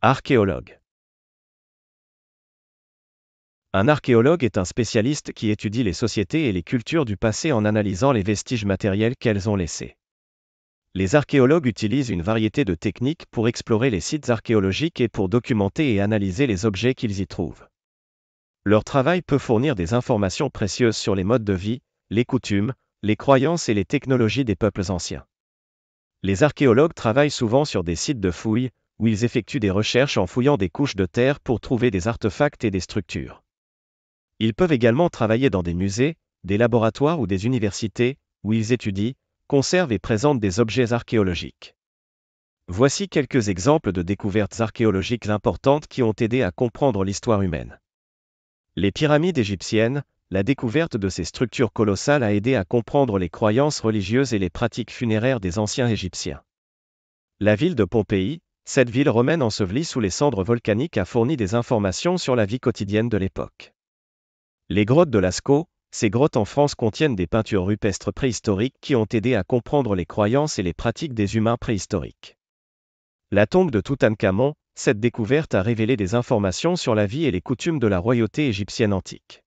Archéologue. Un archéologue est un spécialiste qui étudie les sociétés et les cultures du passé en analysant les vestiges matériels qu'elles ont laissés. Les archéologues utilisent une variété de techniques pour explorer les sites archéologiques et pour documenter et analyser les objets qu'ils y trouvent. Leur travail peut fournir des informations précieuses sur les modes de vie, les coutumes, les croyances et les technologies des peuples anciens. Les archéologues travaillent souvent sur des sites de fouilles, où ils effectuent des recherches en fouillant des couches de terre pour trouver des artefacts et des structures. Ils peuvent également travailler dans des musées, des laboratoires ou des universités, où ils étudient, conservent et présentent des objets archéologiques. Voici quelques exemples de découvertes archéologiques importantes qui ont aidé à comprendre l'histoire humaine. Les pyramides égyptiennes, la découverte de ces structures colossales a aidé à comprendre les croyances religieuses et les pratiques funéraires des anciens Égyptiens. La ville de Pompéi, cette ville romaine ensevelie sous les cendres volcaniques a fourni des informations sur la vie quotidienne de l'époque. Les grottes de Lascaux, ces grottes en France contiennent des peintures rupestres préhistoriques qui ont aidé à comprendre les croyances et les pratiques des humains préhistoriques. La tombe de Toutankhamon, cette découverte a révélé des informations sur la vie et les coutumes de la royauté égyptienne antique.